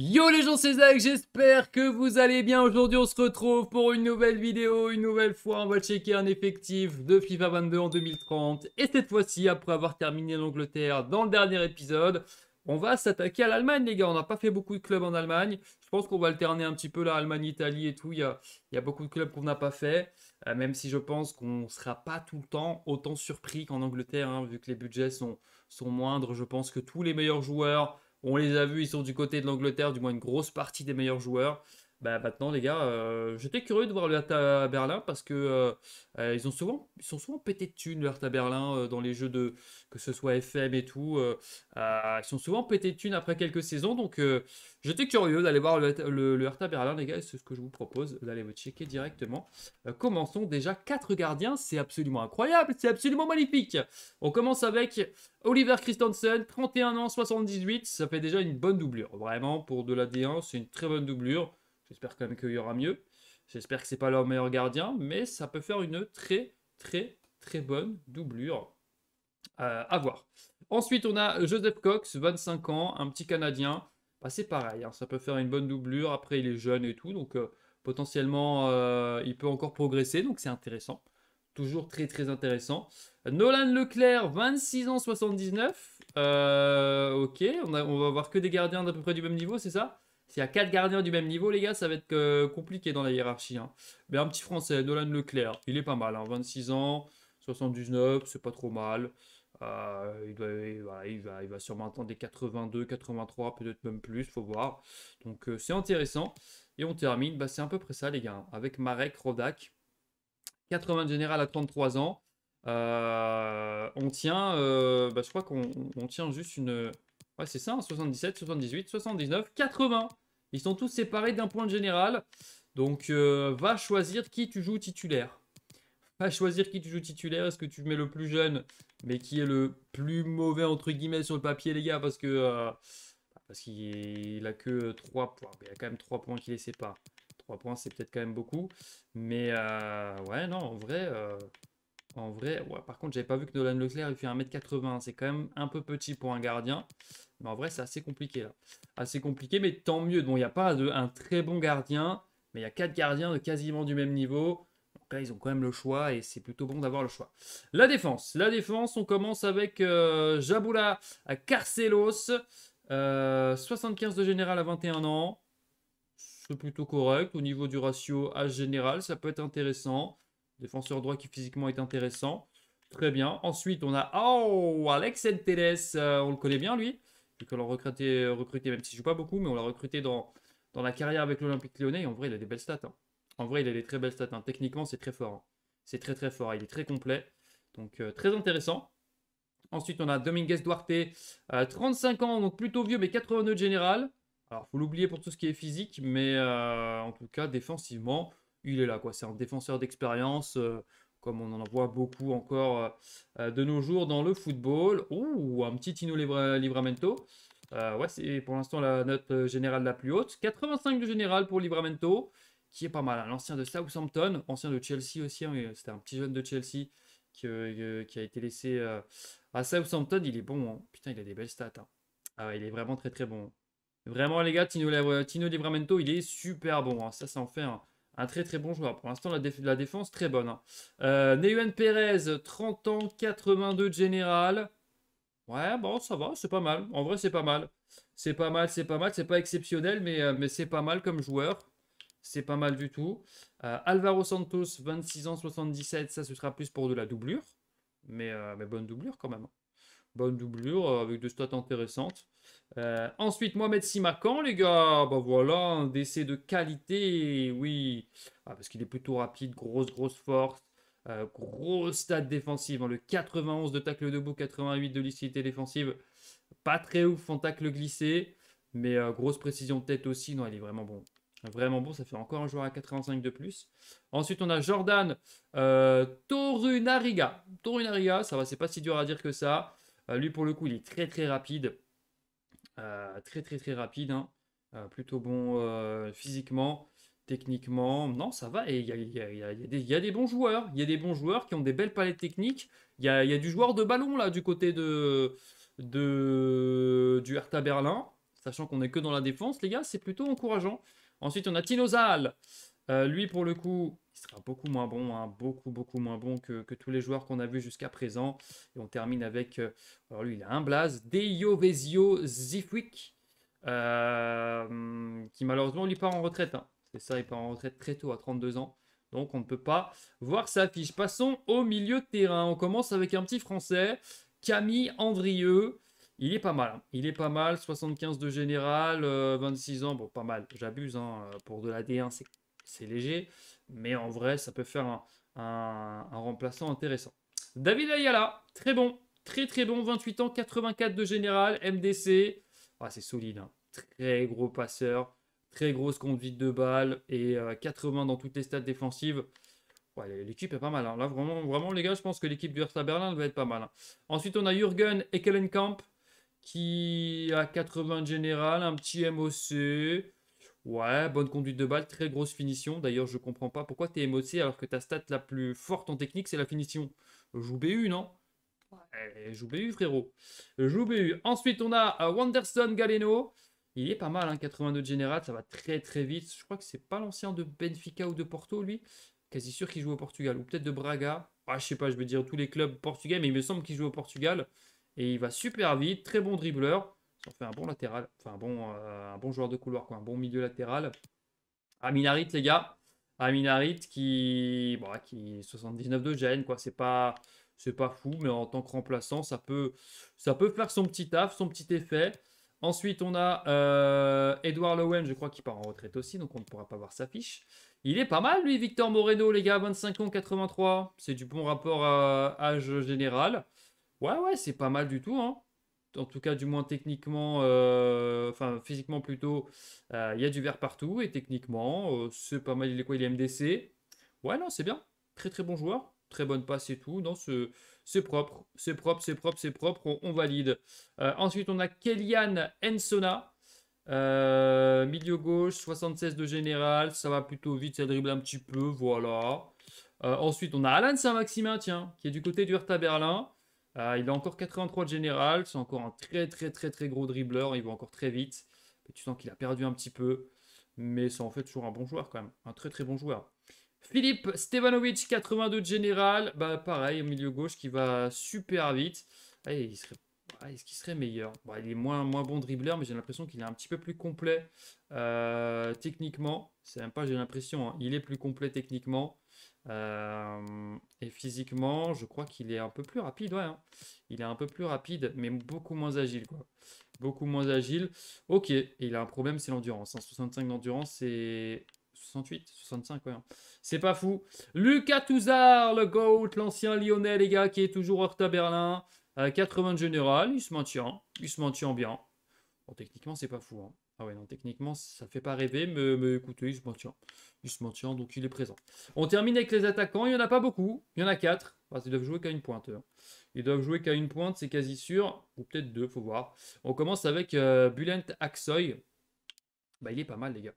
Yo les gens, c'est Zach, j'espère que vous allez bien. Aujourd'hui, on se retrouve pour une nouvelle vidéo. Une nouvelle fois, on va checker un effectif de FIFA 22 en 2030. Et cette fois-ci, après avoir terminé l'Angleterre dans le dernier épisode, on va s'attaquer à l'Allemagne, les gars. On n'a pas fait beaucoup de clubs en Allemagne. Je pense qu'on va alterner un petit peu là, Allemagne, Italie et tout. Il y a, beaucoup de clubs qu'on n'a pas fait. Euh, même si je pense qu'on ne sera pas tout le temps autant surpris qu'en Angleterre, hein, vu que les budgets sont, sont moindres. Je pense que tous les meilleurs joueurs on les a vus, ils sont du côté de l'Angleterre, du moins une grosse partie des meilleurs joueurs bah, maintenant, les gars, euh, j'étais curieux de voir le Hertha Berlin parce que euh, euh, ils ont souvent, ils sont souvent pétés de thunes, le Hertha Berlin, dans les jeux de que ce soit FM et tout. ils sont souvent pété de thunes après quelques saisons, donc j'étais curieux d'aller voir le, le, Hertha Berlin, les gars. C'est ce que je vous propose d'aller me checker directement. commençons déjà quatre gardiens, c'est absolument incroyable, c'est absolument magnifique. On commence avec Oliver Christensen, 31 ans, 78, ça fait déjà une bonne doublure. Vraiment, pour de la D1, c'est une très bonne doublure. J'espère quand même qu'il y aura mieux. J'espère que ce n'est pas leur meilleur gardien, mais ça peut faire une très très très bonne doublure euh, à voir. Ensuite, on a Joseph Cox, 25 ans, un petit Canadien. Bah, c'est pareil, hein, ça peut faire une bonne doublure. Après, il est jeune et tout, donc euh, potentiellement, euh, il peut encore progresser, donc c'est intéressant. Toujours très très intéressant. Nolan Leclerc, 26 ans, 79. ok, on, a, on va avoir que des gardiens d'à peu près du même niveau, c'est ça s'il y a 4 gardiens du même niveau, les gars, ça va être euh, compliqué dans la hiérarchie. Hein. Mais un petit français, Nolan Leclerc, il est pas mal. 26 hein. ans, 79, c'est pas trop mal. Euh, il, va, sûrement attendre des 82, 83, peut-être même plus, faut voir. Donc euh, c'est intéressant. Et on termine, bah, c'est à peu près ça les gars, hein, avec Marek Rodak. 80 général à 33 ans. on tient, bah, je crois qu'on tient juste une, Ouais, c'est ça, 77, 78, 79, 80. Ils sont tous séparés d'un point de général. Donc, euh, va choisir qui tu joues titulaire. Va choisir qui tu joues titulaire. Est-ce que tu mets le plus jeune, mais qui est le plus mauvais, entre guillemets, sur le papier, les gars, parce que... Euh, parce qu'il a que 3 points. il y a quand même 3 points qui les séparent. 3 points, c'est peut-être quand même beaucoup. Mais euh, ouais, non, en vrai... en vrai, ouais, par contre, j'avais pas vu que Nolan Leclerc, il fait 1m80. C'est quand même un peu petit pour un gardien. Mais en vrai, c'est assez compliqué Assez compliqué, mais tant mieux. Bon, il n'y a pas un très bon gardien, mais il y a quatre gardiens de quasiment du même niveau. Donc là, ils ont quand même le choix et c'est plutôt bon d'avoir le choix. La défense. La défense, on commence avec euh, Jaboula à Carcelos. 75 euh, de général à 21 ans. C'est plutôt correct. Au niveau du ratio âge général, ça peut être intéressant. Défenseur droit qui physiquement est intéressant. Très bien. Ensuite, on a oh, Alex Enteles. Euh, on le connaît bien, lui que l'on recruté, recruté, même je joue pas beaucoup, mais on l'a recruté dans, dans la carrière avec l'Olympique lyonnais. Et en vrai, il a des belles stats. Hein. En vrai, il a des très belles stats. Hein. Techniquement, c'est très fort. Hein. C'est très très fort. Il est très complet. Donc euh, très intéressant. Ensuite, on a Dominguez Duarte, 35 euh, ans, donc plutôt vieux, mais 82 de général. Alors, faut l'oublier pour tout ce qui est physique, mais euh, en tout cas, défensivement, il est là. quoi. C'est un défenseur d'expérience comme on en voit beaucoup encore euh, euh, de nos jours dans le football. ou un petit Tino Livramento. Euh, ouais, c'est pour l'instant la note générale la plus haute. 85 de général pour Livramento, qui est pas mal. Hein. L'ancien de Southampton, ancien de Chelsea aussi. Hein, c'était un petit jeune de Chelsea qui, a été laissé à Southampton. Il est bon. Hein. Putain, il a des belles stats. Ah il est vraiment très très bon. Vraiment, les gars, Tino, Tino Livramento, il est super bon. Ça, ça en fait un un très très bon joueur. Pour l'instant, la, la, défense très bonne. Hein. Euh, Perez, 30 ans, 82 de général. Ouais, bon, ça va, c'est pas mal. En vrai, c'est pas mal. C'est pas mal, c'est pas mal. C'est pas exceptionnel, mais, euh, mais c'est pas mal comme joueur. C'est pas mal du tout. Euh, Alvaro Santos, 26 ans, 77. Ça, ce sera plus pour de la doublure. Mais, mais bonne doublure quand même. Hein bonne doublure euh, avec deux stats intéressantes. Euh, ensuite, Mohamed Simakan, les gars, bah voilà, un décès de qualité, oui, ah, parce qu'il est plutôt rapide, grosse, grosse force, euh, grosse stade défensive, hein. le 91 de tacle debout, 88 de lucidité défensive, pas très ouf en tacle glissé, mais grosse précision de tête aussi, non, il est vraiment bon. Vraiment bon, ça fait encore un joueur à 85 de plus. Ensuite, on a Jordan Torunariga. Torunariga, ça va, c'est pas si dur à dire que ça. Euh, lui, pour le coup, il est très très rapide. Euh, très très très rapide. Hein. Euh, plutôt bon physiquement, techniquement. Non, ça va. il y, a, des bons joueurs. Il y a des bons joueurs qui ont des belles palettes techniques. Il y a, du joueur de ballon là du côté de, du Hertha Berlin. Sachant qu'on est que dans la défense, les gars, c'est plutôt encourageant. Ensuite, on a Tino lui, pour le coup, sera beaucoup moins bon, hein, beaucoup, beaucoup moins bon que, tous les joueurs qu'on a vus jusqu'à présent. Et on termine avec, euh, alors lui, il a un blaze, Deiovesio Zifwick, euh, qui malheureusement, lui part en retraite. Hein. C'est ça, il part en retraite très tôt, à 32 ans. Donc on ne peut pas voir sa fiche. Passons au milieu de terrain. On commence avec un petit Français, Camille Andrieux. Il est pas mal. Hein. Il est pas mal. 75 de général, 26 euh, ans. Bon, pas mal. J'abuse. Pour de la D1, c'est léger mais en vrai, ça peut faire un, remplaçant intéressant. David Ayala, très bon, très très bon, 28 ans, 84 de général, MDC. Ah, c'est solide, hein. très gros passeur, très grosse conduite de balle et 80 euh, dans toutes les stades défensives. l'équipe est pas mal. Hein. Là, vraiment, vraiment, les gars, je pense que l'équipe du Hertha Berlin va être pas mal. Hein. Ensuite, on a Jürgen Ekelenkamp qui a 80 de général, un petit MOC. Ouais, bonne conduite de balle, très grosse finition. D'ailleurs, je comprends pas pourquoi tu es alors que ta stat la plus forte en technique, c'est la finition. Joue BU, non ouais. Eh, joue BU, frérot. Joue BU. Ensuite, on a euh, Wanderson Galeno. Il est pas mal, hein, 82 de général, ça va très très vite. Je crois que c'est pas l'ancien de Benfica ou de Porto, lui. Quasi sûr qu'il joue au Portugal, ou peut-être de Braga. Je ah, je sais pas, je veux dire tous les clubs portugais, mais il me semble qu'il joue au Portugal. Et il va super vite, très bon dribbleur. On fait un bon latéral, enfin bon, euh, un bon joueur de couloir, quoi, un bon milieu latéral. Aminarit, les gars. Aminarit qui, bon, bah, qui 79 de gêne, quoi. C'est pas, c'est pas fou, mais en tant que remplaçant, ça peut, ça peut faire son petit taf, son petit effet. Ensuite, on a euh, Edouard Lowen, je crois qu'il part en retraite aussi, donc on ne pourra pas voir sa fiche. Il est pas mal, lui, Victor Moreno, les gars, 25 ans, 83. C'est du bon rapport à âge général. Ouais, ouais, c'est pas mal du tout. Hein en tout cas du moins techniquement, euh, enfin physiquement plutôt, euh, il y a du vert partout et techniquement, euh, c'est pas mal. Il est quoi Il est MDC. Ouais, non, c'est bien. Très très bon joueur. Très bonne passe et tout. c'est propre. C'est propre, c'est propre, c'est propre. On, valide. ensuite, on a Kellyan Ensona. milieu gauche, 76 de général. Ça va plutôt vite. Ça dribble un petit peu. Voilà. ensuite, on a Alain Saint-Maximin, tiens, qui est du côté du Hertha Berlin. Ah, il a encore 83 de général, c'est encore un très très très très gros dribbleur, il va encore très vite. tu sens qu'il a perdu un petit peu, mais c'est en fait toujours un bon joueur quand même, un très très bon joueur. Philippe Stevanovic, 82 de général, bah pareil, au milieu gauche qui va super vite. Ah, ah, est-ce qu'il serait meilleur Il est moins, moins bon dribbleur, mais j'ai l'impression qu'il est un petit peu plus complet euh, techniquement. C'est même pas j'ai l'impression, hein. il est plus complet techniquement. Euh, et physiquement, je crois qu'il est un peu plus rapide. Ouais, hein. Il est un peu plus rapide, mais beaucoup moins agile. Quoi. Beaucoup moins agile. Ok, il a un problème, c'est l'endurance. 65 hein. d'endurance, c'est 68, 65, ouais. Hein. C'est pas fou. Lucas Touzard, le GOAT, l'ancien lyonnais, les gars, qui est toujours hors à Berlin. 80 de général, il se maintient. Il se maintient bien. Bon, techniquement, c'est pas fou. Ah ouais, non, techniquement, ça ne fait pas rêver, mais, écoutez, il se maintient. Il se maintient, donc il est présent. On termine avec les attaquants. Il n'y en a pas beaucoup. Il y en a quatre. ils doivent jouer qu'à une pointe. Hein. Ils doivent jouer qu'à une pointe, c'est quasi sûr. Ou peut-être deux, faut voir. On commence avec euh, Bulent Aksoy. Bah, il est pas mal, les gars.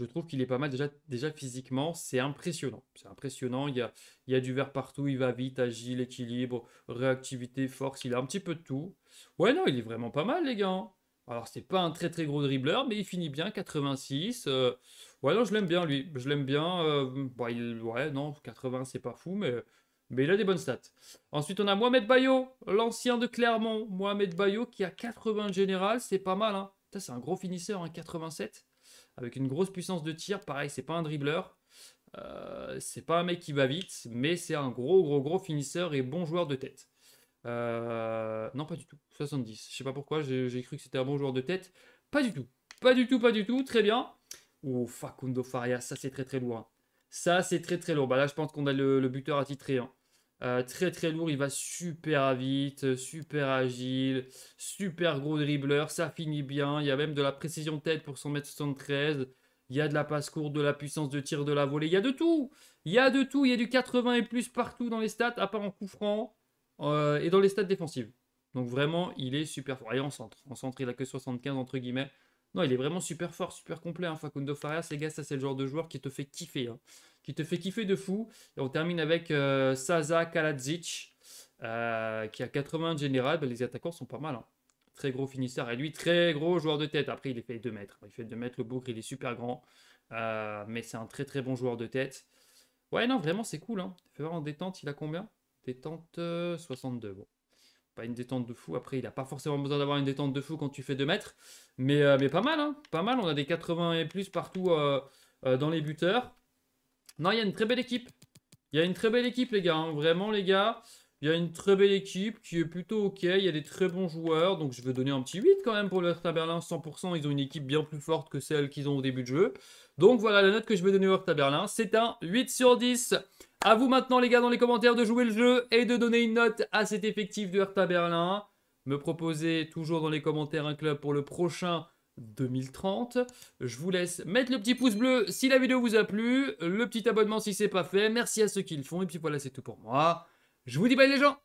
Je trouve qu'il est pas mal déjà, déjà physiquement. C'est impressionnant. C'est impressionnant. Il y, a, il a du vert partout. Il va vite, agile, équilibre, réactivité, force. Il a un petit peu de tout. Ouais, non, il est vraiment pas mal, les gars. Hein. Alors, c'est pas un très très gros dribbleur, mais il finit bien, 86. Euh, ouais, non, je l'aime bien, lui. Je l'aime bien. Euh, bah, ouais, non, 80, c'est pas fou, mais, mais il a des bonnes stats. Ensuite, on a Mohamed Bayo, l'ancien de Clermont. Mohamed Bayo qui a 80 de général, c'est pas mal. Hein. C'est un gros finisseur, en hein, 87. Avec une grosse puissance de tir, pareil, c'est pas un dribbleur. Euh, c'est pas un mec qui va vite, mais c'est un gros, gros, gros finisseur et bon joueur de tête. Euh, non, pas du tout. 70. Je sais pas pourquoi, j'ai cru que c'était un bon joueur de tête. Pas du tout. Pas du tout, pas du tout. Très bien. Oh, Facundo Faria, ça c'est très très lourd. Hein. Ça c'est très très lourd. Bah, là, je pense qu'on a le, buteur à Hein. Euh, très très lourd, il va super vite, super agile, super gros dribbleur, ça finit bien. Il y a même de la précision de tête pour son mètre 73 Il y a de la passe courte, de la puissance de tir de la volée. Il y a de tout. Il y a de tout. Il y a du 80 et plus partout dans les stats, à part en coup franc. Euh, et dans les stats défensives. Donc vraiment, il est super fort. Et en centre. En centre, il a que 75 entre guillemets. Non, il est vraiment super fort, super complet. Hein. Facundo Farias, les gars, ça c'est le genre de joueur qui te fait kiffer. Hein. Qui te fait kiffer de fou. Et on termine avec euh, Saza Kaladzic, euh, qui a 80 de général. les attaquants sont pas mal. Hein. Très gros finisseur. Et lui, très gros joueur de tête. Après, il est fait 2 mètres. Il fait 2 mètres, le bougre, il est super grand. mais c'est un très très bon joueur de tête. Ouais, non, vraiment, c'est cool. Hein. voir en détente, il a combien Détente 62. Euh, bon. Pas une détente de fou. Après, il n'a pas forcément besoin d'avoir une détente de fou quand tu fais 2 mètres. Mais, euh, mais pas mal, hein. Pas mal. On a des 80 et plus partout euh, dans les buteurs. Non, il y a une très belle équipe. Il y a une très belle équipe, les gars. Hein. Vraiment, les gars. Il y a une très belle équipe qui est plutôt ok. Il y a des très bons joueurs. Donc, je vais donner un petit 8 quand même pour le Hertha Berlin. 100%, ils ont une équipe bien plus forte que celle qu'ils ont au début de jeu. Donc, voilà la note que je vais donner au Hertha Berlin. C'est un 8 sur 10. À vous maintenant, les gars, dans les commentaires, de jouer le jeu et de donner une note à cet effectif de Hertha Berlin. Me proposer toujours dans les commentaires un club pour le prochain 2030. Je vous laisse mettre le petit pouce bleu si la vidéo vous a plu, le petit abonnement si c'est pas fait. Merci à ceux qui le font. Et puis voilà, c'est tout pour moi. Je vous dis bye les gens